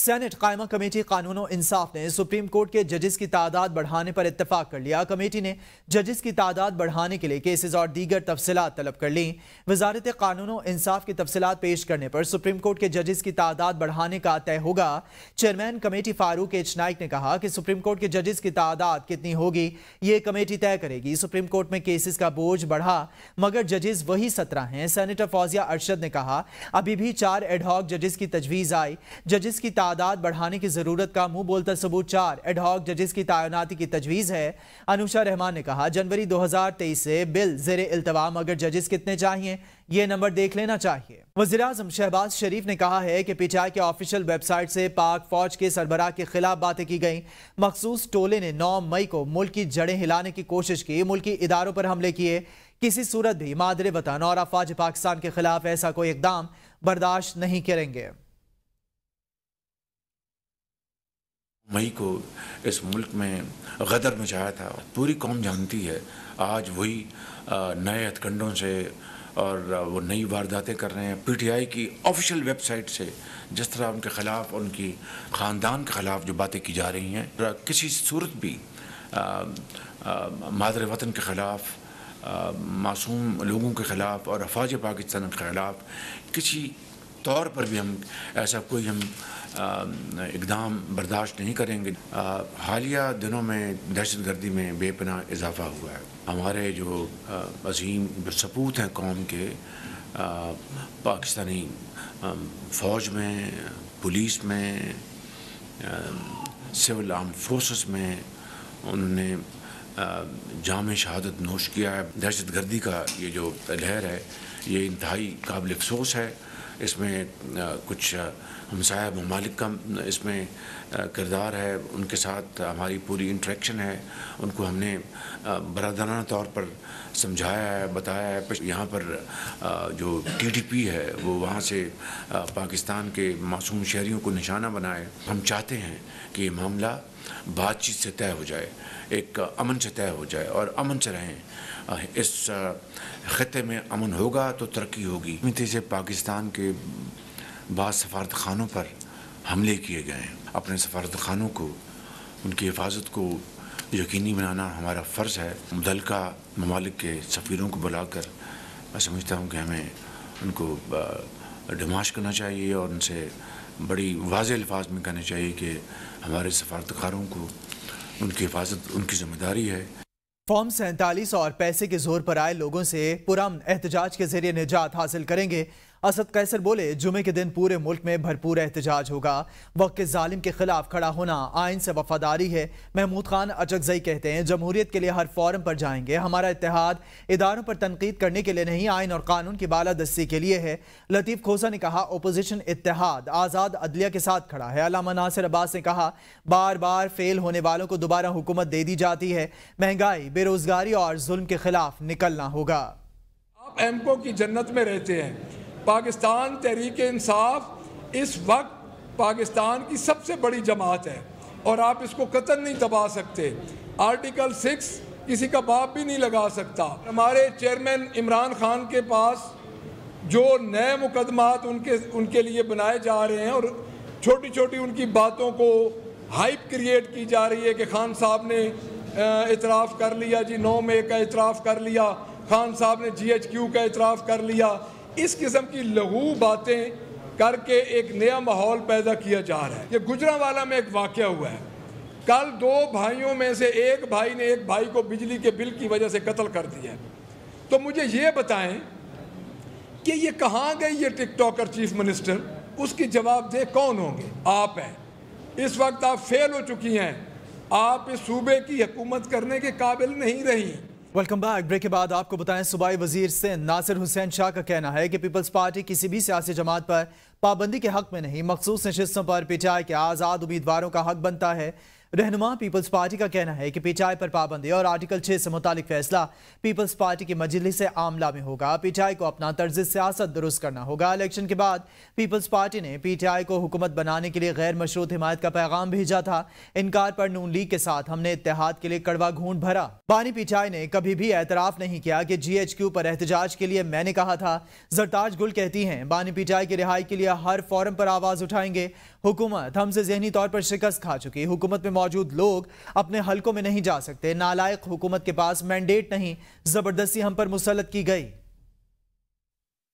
Senate कायमा committee कानून इंसाफ ने सुप्रीम कोर्ट के जजेस की तादाद बढ़ाने पर इतफाक कर लिया कमेटी ने जजेस की तादाद बढ़ाने के लिए केसेस और दीगर तफसलत तलब कर ली वजारत कानून इंसाफ की तफसलत पेश करने पर सुप्रीम कोर्ट के जजेस की तादाद बढ़ाने का तय होगा chairman committee Farooq H Naik ने कहा कि सुप्रीम कोर्ट के जजेस की तादाद कितनी होगी ये कमेटी तय करेगी सुप्रीम कोर्ट में केसेस का बोझ बढ़ा मगर जजेस वही सत्रह हैं सैनेटर फौजिया अरशद ने कहा अभी भी चार एडहॉक जजेस की तजवीज़ आई जजेस की तादाद बढ़ाने की ज़रूरत का मुंह बोलता सबूत चार एडहॉक जजेस की तैनाती की तजवीज़ है अनुषा रहमान ने कहा जनवरी 2023 से बिल जेर अल्तवा अगर जजेस कितने चाहिए ये नंबर देख लेना चाहिए वजी अजम शहबाज शरीफ ने कहा है कि पीटीआई के ऑफिशियल वेबसाइट से पाक फौज के सरबराह के खिलाफ बातें की गई मखसूस टोले ने नौ मई को मुल्क की जड़ें हिलाने की कोशिश की मुल्क की इदारों पर हमले किए किसी सूरत भी मादरे वतन और अफवाज पाकिस्तान के खिलाफ ऐसा कोई इकदाम बर्दाश्त नहीं करेंगे मई को इस मुल्क में गदर मचाया था पूरी कौम जानती है आज वही नए हथकंडों से और वो नई वारदातें कर रहे हैं पीटीआई की ऑफिशियल वेबसाइट से जिस तरह उनके ख़िलाफ़ उनकी ख़ानदान के ख़िलाफ़ जो बातें की जा रही हैं किसी सूरत भी मादर वतन के ख़िलाफ़ मासूम लोगों के ख़िलाफ़ और अफवाज पाकिस्तान के ख़िलाफ़ किसी तौर पर भी हम ऐसा कोई हम इकदाम बर्दाश्त नहीं करेंगे हालिया दिनों में दहशत गर्दी में बेपना इजाफा हुआ है हमारे जो अजीम जो सपूत हैं कौम के पाकिस्तानी फ़ौज में पुलिस में सिविल आर्म फोर्सेस में उन्होंने जाम शहादत नोश किया है दहशत गर्दी का ये जो लहर है ये इंतहाई काबिल अफसोस है इसमें कुछ हमसाया ममालिक का इसमें किरदार है उनके साथ हमारी पूरी इंट्रैक्शन है उनको हमने बरदराना तौर पर समझाया है बताया है यहाँ पर जो टीडीपी है वो वहाँ से पाकिस्तान के मासूम शहरीों को निशाना बनाए हम चाहते हैं कि ये मामला बातचीत से तय हो जाए एक अमन से तय हो जाए और अमन से रहें इस ख़त्े में अमन होगा तो तरक्की होगी मिति से पाकिस्तान के बाद सफारत खानों पर हमले किए गए हैं अपने सफारत खानों को उनकी हिफाजत को यकीनी बनाना हमारा फ़र्ज़ है मुदलका ममालिक के सफ़ीरों को बुलाकर मैं समझता हूँ कि हमें उनको डमाश करना चाहिए और उनसे बड़ी वाज अल्फाज में कहना चाहिए कि हमारे सफारतकारों को उनकी हिफाजत उनकी जिम्मेदारी है फॉर्म सैंतालीस और पैसे के जोर पर आए लोगों से पुरम एहतजाज के जरिए निजात हासिल करेंगे असद कैसर बोले जुमे के दिन पूरे मुल्क में भरपूर एहतजाज होगा वक्त के जालिम के खिलाफ खड़ा होना आइन से वफादारी है महमूद खान अचकजई कहते हैं जमहूरियत के लिए हर फॉरम पर जाएंगे हमारा इतिहाद इदारों पर तनकीद करने के लिए नहीं आइन और कानून की बालादस्ती के लिए है लतीफ़ खोसा ने कहा अपोजिशन इतिहाद आज़ाद अदलिया के साथ खड़ा है अलामा नासिर अब्बास ने कहा बार बार फेल होने वालों को दोबारा हुकूमत दे दी जाती है महंगाई बेरोजगारी और जुल्म के खिलाफ निकलना होगा आप एमको की जन्नत में रहते हैं पाकिस्तान तहरीक इंसाफ इस वक्त पाकिस्तान की सबसे बड़ी जमात है और आप इसको कतन नहीं दबा सकते आर्टिकल सिक्स किसी का बाप भी नहीं लगा सकता हमारे चेयरमैन इमरान खान के पास जो नए मुकदमात उनके उनके लिए बनाए जा रहे हैं और छोटी छोटी उनकी बातों को हाइप क्रिएट की जा रही है कि खान साहब ने इतराफ़ कर लिया जी नौ मे का इतराफ़ कर लिया खान साहब ने जी एच क्यू का इतराफ़ कर लिया इस किस्म की लघु बातें करके एक नया माहौल पैदा किया जा रहा है ये गुजरावाला में एक वाक़ हुआ है कल दो भाइयों में से एक भाई ने एक भाई को बिजली के बिल की वजह से कत्ल कर दिया तो मुझे ये बताएं कि ये कहाँ गए ये टिकटॉकर चीफ मिनिस्टर उसकी जवाबदेह कौन होंगे आप हैं इस वक्त आप फेल हो चुकी हैं आप इस सूबे की हुकूमत करने के काबिल नहीं रहीं वेलकम बैक ब्रेक के बाद आपको बताएं सूबाई वजीर सिंह नासिर हुसैन शाह का कहना है कि पीपल्स पार्टी किसी भी सियासी जमात पर पाबंदी के हक में नहीं मखसूस नशस्तों पर पीटीआई के आज़ाद उम्मीदवारों का हक बनता है रहनुमा पीपल्स पार्टी का कहना है कि पिटाई पर पाबंदी और आर्टिकल 6 से मुतालिक फैसला पीपल्स पार्टी की मजलिस से आमला में होगा पीटीआई को अपना तर्ज सियासत दुरुस्त करना होगा इलेक्शन के बाद पीपल्स पार्टी ने पीटीआई को हुकूमत बनाने के लिए गैर मशरूत हिमायत का पैगाम भेजा था इनकार पर नून लीग के साथ हमने इतिहाद के लिए कड़वा घूंढ भरा बानी पीटीआई ने कभी भी एतराफ नहीं किया कि क्यू पर एहतजाज के लिए मैंने कहा था जरताज गुल कहती हैं बानी पीटीआई की रिहाई के लिए हर फॉरम पर आवाज उठाएंगे हुकूमत हमसे जहनी तौर पर शिकस्त खा चुकी हुकूमत में मौजूद लोग अपने हलकों में नहीं जा सकते नालायक हुकूमत के पास मैंडेट नहीं ज़बरदस्ती हम पर मुसलत की गई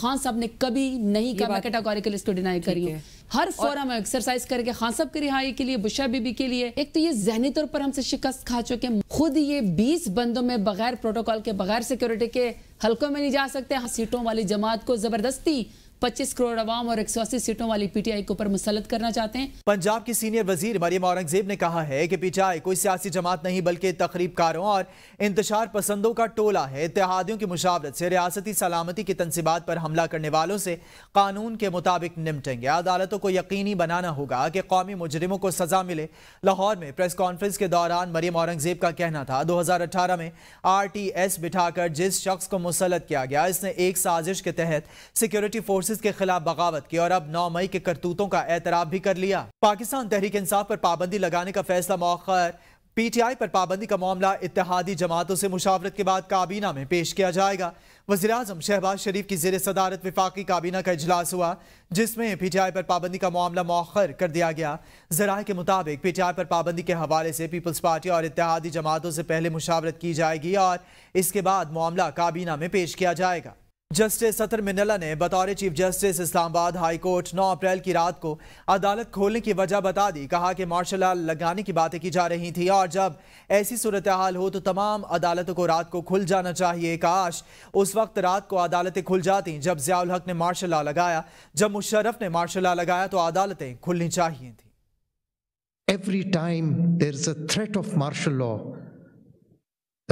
खान साहब ने कभी नहीं कहा कैटागोरिकल इसको डिनाई करी है हर फोरम एक्सरसाइज करके खान साहब की रिहाई के लिए बुशा बीबी के लिए एक तो ये जहनी तौर पर हमसे शिकस्त खा चुके हैं खुद ये बीस बंदों में बगैर प्रोटोकॉल के बगैर सिक्योरिटी के हल्कों में नहीं जा सकते हाँ सीटों वाली जमात को जबरदस्ती 25 करोड़ अवाम और एक सीटों वाली पीटीआई के ऊपर मुसलत करना चाहते हैं पंजाब की सीनियर वजीर मरियम औरंगजेब ने कहा है कि पीटीआई कोई सियासी जमात नहीं बल्कि तकरीबकारों और इंतजार पसंदों का टोला है इतिहादियों की मुशावरत से रियासती सलामती की तनसीबात पर हमला करने वालों से कानून के मुताबिक निपटेंगे अदालतों को यकीनी बनाना होगा कि कौमी मुजरिमों को सजा मिले लाहौर में प्रेस कॉन्फ्रेंस के दौरान मरियम औरंगजेब का कहना था अठारह में आरटीएस बिठाकर जिस शख्स को मुसलत किया गया इसने एक साजिश के तहत सिक्योरिटी फोर्स फोर्सेस के खिलाफ बगावत की और अब 9 मई के करतूतों का एतराब भी कर लिया पाकिस्तान तहरीक इंसाफ पर पाबंदी लगाने का फैसला मौखर पीटीआई पर पाबंदी का मामला इतिहादी जमातों से मुशावरत के बाद काबीना में पेश किया जाएगा वजी अजम शहबाज शरीफ की जेर सदारत विफाकी काबीना का अजलास हुआ जिसमें पी टी आई पर पाबंदी का मामला मौखर कर दिया गया जराए के मुताबिक पी टी आई पर पाबंदी के हवाले से पीपल्स पार्टी और इतिहादी जमातों से पहले मुशावरत की जाएगी और इसके बाद मामला काबीना में पेश किया जाएगा जस्टिस सतर मिनला ने बतौर chief justice Islamabad high court 9 अप्रैल की रात को अदालत खोलने की वजह बता दी कहा कि मार्शल लॉ लगाने की बातें की जा रही थी और जब ऐसी सूरत हाल हो तो तमाम अदालतों को रात को खुल जाना चाहिए काश उस वक्त रात को अदालतें खुल जाती जब जियाउल हक ने मार्शल लॉ लगाया जब मुशरफ ने मार्शल लॉ लगाया तो अदालतें खुलनी चाहिए थी every time there is a threat of martial law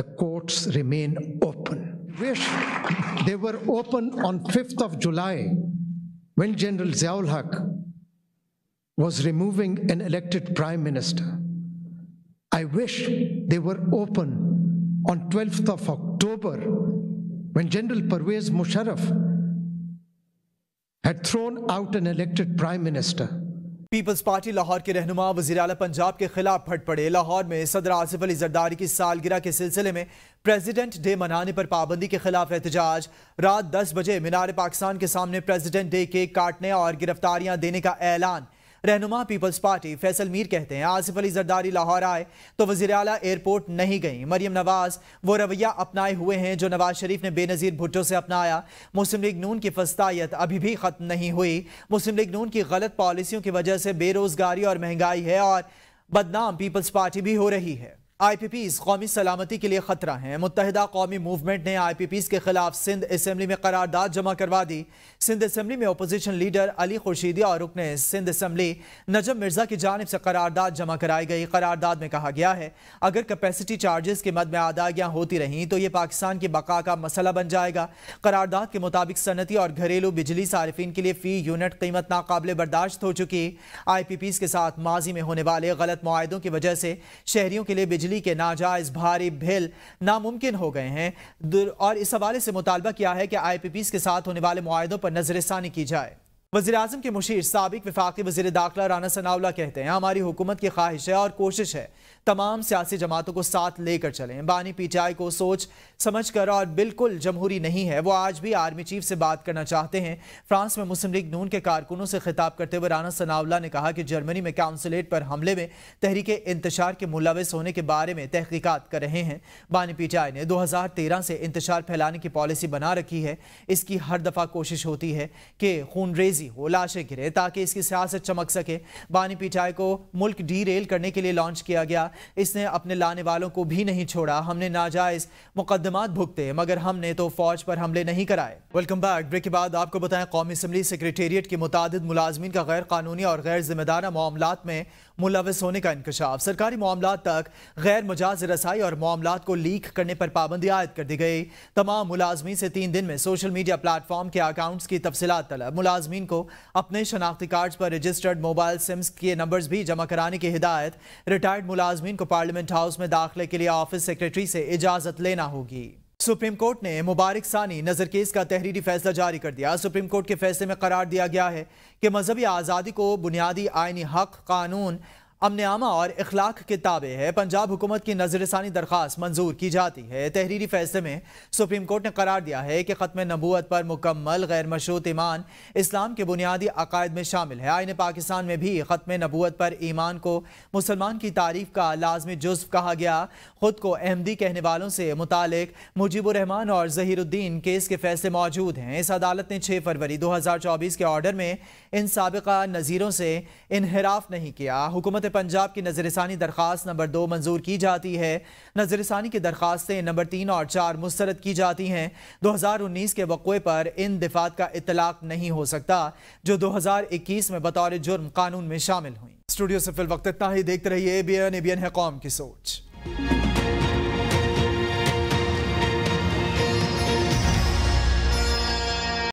the courts remain open wish they were open on 5th of July when General Ziaul Haq was removing an elected prime minister. I wish they were open on 12th of October when General Parvez Musharraf had thrown out an elected prime minister. Peoples Party Lahore के रहनुमा वजीर अला पंजाब के खिलाफ फट पड़े लाहौर में सदर आसिफ अली जरदारी की सालगिरह के सिलसिले में प्रेसिडेंट डे मनाने पर पाबंदी के खिलाफ एहतजाज रात 10 बजे मीनार पाकिस्तान के सामने प्रेसिडेंट डे केक काटने और गिरफ्तारियां देने का ऐलान रहनुमा पीपल्स पार्टी फैसल मीर कहते हैं आसिफ अली जरदारी लाहौर आए तो वजीर अला एयरपोर्ट नहीं गई मरियम नवाज वो रवैया अपनाए हुए हैं जो नवाज शरीफ ने बेनज़ीर भुट्टो से अपनाया मुस्लिम लीग नून की फस्तायत अभी भी ख़त्म नहीं हुई मुस्लिम लीग नून की गलत पॉलिसियों की वजह से बेरोज़गारी और महंगाई है और बदनाम पीपल्स पार्टी भी हो रही है आई पी पीज कौमी सलामती के लिए ख़तरा हैं मुतहदा कौमी मूवमेंट ने आई पी पीज के खिलाफ सिंध इसम्बली में करारदाद जमा करवा दी सिंध इसम्बली में अपोजिशन लीडर अली खुर्शीदी और रुकने सिंध असम्बली नजम मिर्जा की जानब से करारदाद जमा कराई गई करारदाद में कहा गया है अगर कैपेसिटी चार्जेस के मद में अदायगियाँ होती रहीं तो ये पाकिस्तान की बका का मसला बन जाएगा करारदाद के मुताबिक सनती और घरेलू बिजली सार्फिन के लिए फ़ी यूनिट कीमत नाकबले बर्दाश्त हो चुकी आई पी पीज के साथ माजी में होने वाले गलत माहों की वजह से शहरीों के लिए बिजली बिजली के नाजायज भारी बिल नामुमकिन हो गए हैं और इस हवाले से मुतालबा किया है कि आई पी पी के साथ होने वाले माहों पर नजरसानी की जाए वजी अजम के मुशीर सबक वफाकी वजी दाखिला राना सनावला कहते हैं हमारी हुकूमत की ख्वाहिश है और कोशिश है तमाम सियासी जमातों को साथ लेकर चलें बानी पी टी आई को सोच समझ कर और बिल्कुल जमहूरी नहीं है वो आज भी आर्मी चीफ से बात करना चाहते हैं फ्रांस में मुस्लिम लीग नून के कारकुनों से खिताब करते हुए राना सनावला ने कहा कि जर्मनी में काउंसलेट पर हमले में तहरीक इंतशार के मुलविस होने के बारे में तहकीकत कर रहे हैं बानी पी टी आई ने दो हज़ार तेरह से इंतशार फैलाने की पॉलिसी बना रखी है इसकी हर दफ़ा कोशिश होती है कि खून रेज तेजी हो लाशें गिरे ताकि इसकी सियासत चमक सके बानी पिटाई को मुल्क डी रेल करने के लिए लॉन्च किया गया इसने अपने लाने वालों को भी नहीं छोड़ा हमने नाजायज मुकदमात भुगते मगर हमने तो फौज पर हमले नहीं कराए वेलकम बैक ब्रेक के बाद आपको बताएं कौमी असम्बली सेक्रेटेरिएट के मुताद मुलाजमीन का गैर कानूनी और गैर जिम्मेदारा मामला में मुलविस होने का इंकशाफ सरकारी मामला तक गैर मजाज रसाई और मामला को लीक करने पर पाबंदी आयद कर दी गई तमाम मुलाजमी से तीन दिन में सोशल मीडिया प्लेटफॉर्म के अकाउंट्स की तफसलत तलब मुलाजमीन को अपने शनाख्ती कार्ड पर रजिस्टर्ड मोबाइल सिम्स के नंबर भी जमा कराने की हिदायत रिटायर्ड मुलाजमीन को पार्लियामेंट हाउस में दाखिले के लिए ऑफिस सेक्रेटरी से इजाज़त लेना होगी सुप्रीम कोर्ट ने मुबारक सानी नज़र केस का तहरीरी फैसला जारी कर दिया सुप्रीम कोर्ट के फैसले में करार दिया गया है कि मजहबी आज़ादी को बुनियादी आइनी हक कानून अमनामा और अखलाक के ताबे है पंजाब हुकूमत की नजरसानी दरख्वास्त मंजूर की जाती है तहरीरी फैसले में सुप्रीम कोर्ट ने करार दिया है कि ख़त्म नबूत पर मुकम्मल गैर मशरूत ईमान इस्लाम के बुनियादी अकायद में शामिल है आयन पाकिस्तान में भी ख़त्म नबूत पर ईमान को मुसलमान की तारीफ का लाजमी जज्व कहा गया ख़ुद को अहमदी कहने वालों से मुतल मुजीबरहमान और जहीरुद्दीन केस के फैसले मौजूद हैं इस अदालत ने छः फरवरी दो हज़ार चौबीस के ऑर्डर में इन सबका नज़ीरों से इनहराफ नहीं किया हुकूमत पंजाब की नजरसानी दरख्वास्त नंबर दो मंजूर की जाती है नजरसानी की दरख्वास्तें नंबर तीन और चार मुस्रद की जाती हैं दो हज़ार उन्नीस के वक़े पर इन दिफात का इतलाक़ नहीं हो सकता जो दो हज़ार इक्कीस में बतौर जुर्म कानून में शामिल हुई स्टूडियो से फिल वक्त इतना ही देखते रहिए एबीएन एबीएन है कौम की सोच